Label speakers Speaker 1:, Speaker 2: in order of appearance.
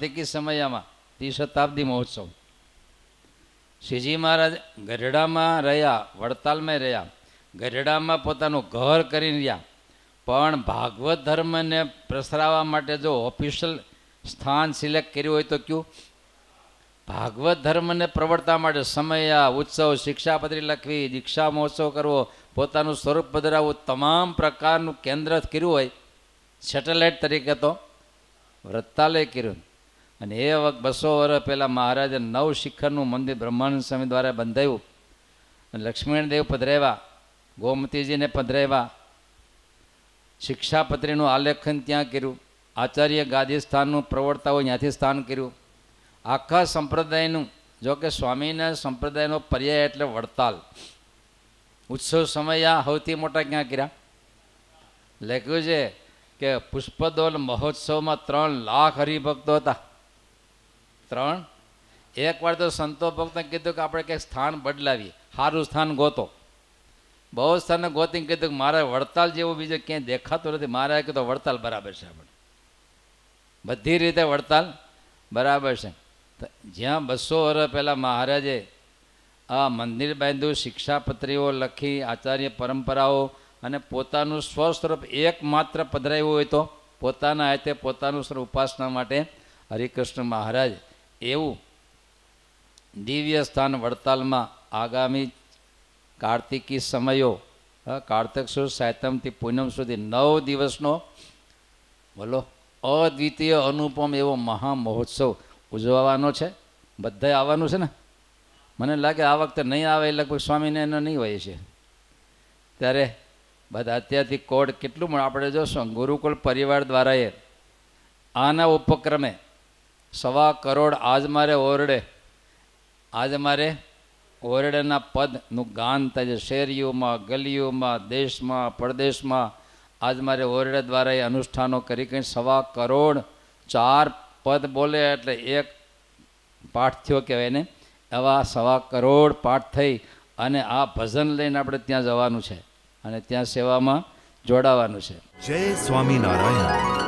Speaker 1: કાર્તિકી સમયમાં ત્રિશતાબ્દી મહોત્સવ શ્રીજી મહારાજ ગઢડામાં રહ્યા વડતાલમાં રહ્યા ગઢડામાં પોતાનું ઘર કરી રહ્યા પણ ભાગવત ધર્મને પ્રસરાવવા માટે જો ઓફિશિયલ સ્થાન સિલેક્ટ કર્યું હોય તો કયું ભાગવત ધર્મને પ્રવર્તા માટે સમયા ઉત્સવ શિક્ષાપત્રી લખવી દીક્ષા મહોત્સવ કરવો પોતાનું સ્વરૂપ બદલાવવું તમામ પ્રકારનું કેન્દ્ર કર્યું હોય સેટેલાઇટ તરીકે તો વ્રતાલય કર્યું અને એ વખત બસો વર્ષ પહેલાં મહારાજે નવ શિખરનું મંદિર બ્રહ્માનંદ સ્વામી દ્વારા બંધાયું અને લક્ષ્મીદેવ પધરાવ્યા ગોમતીજીને પધરાવ્યા શિક્ષાપત્રીનું આલેખન ત્યાં કર્યું આચાર્ય ગાદી સ્થાનનું પ્રવર્તાઓ ત્યાંથી સ્થાન કર્યું આખા સંપ્રદાયનું જોકે કે સ્વામીના સંપ્રદાયનો પર્યાય એટલે વડતાલ ઉત્સવ સમય આ સૌથી મોટા ક્યાં કર્યા લખ્યું છે કે પુષ્પદોલ મહોત્સવમાં ત્રણ લાખ હરિભક્તો હતા ત્રણ એકવાર તો સંતો ભક્તને કીધું કે આપણે કંઈક સ્થાન બદલાવીએ સારું સ્થાન ગોતો બહુ સ્થાને ગોતીને કીધું કે મારે વડતાલ જેવું બીજું ક્યાંય દેખાતું નથી મારે કીધું વડતાલ બરાબર છે આપણે બધી રીતે વડતાલ બરાબર છે જ્યાં બસો વર્ષ પહેલાં મહારાજે આ મંદિર બાંધ્યું શિક્ષાપત્રીઓ લખી આચાર્ય પરંપરાઓ અને પોતાનું સ્વસ્વરૂપ એકમાત્ર પધરાવ્યું હોય તો પોતાના હાથે પોતાનું સ્વરૂપ ઉપાસના માટે હરિકૃષ્ણ મહારાજ એવું દિવ્ય સ્થાન વડતાલમાં આગામી કાર્તિકી સમયો કાર્તક સુદ સાયતમથી પૂનમ સુધી નવ દિવસનો બોલો અદ્વિતીય અનુપમ એવો મહા મહોત્સવ ઉજવવાનો છે બધાએ આવવાનું છે ને મને લાગે આ વખતે નહીં આવે એટલે કોઈ સ્વામીને એનો નહીં હોય છે ત્યારે બધા અત્યારથી કોડ કેટલું પણ આપણે જોશું ગુરુકુળ પરિવાર દ્વારા એ આના ઉપક્રમે સવા કરોડ આજ મારે ઓરડે આજ મારે ઓરડેના પદનું ગાન થાય છે શેરીઓમાં ગલીઓમાં દેશમાં પરદેશમાં આજ મારે ઓરડે દ્વારા એ અનુષ્ઠાનો કરી કંઈ સવા કરોડ ચાર પદ બોલે એટલે એક પાઠ થયો કહેવાય ને એવા સવા કરોડ પાઠ થઈ અને આ ભજન લઈને આપણે ત્યાં જવાનું છે અને ત્યાં સેવામાં જોડાવાનું છે જય સ્વામિનારાયણ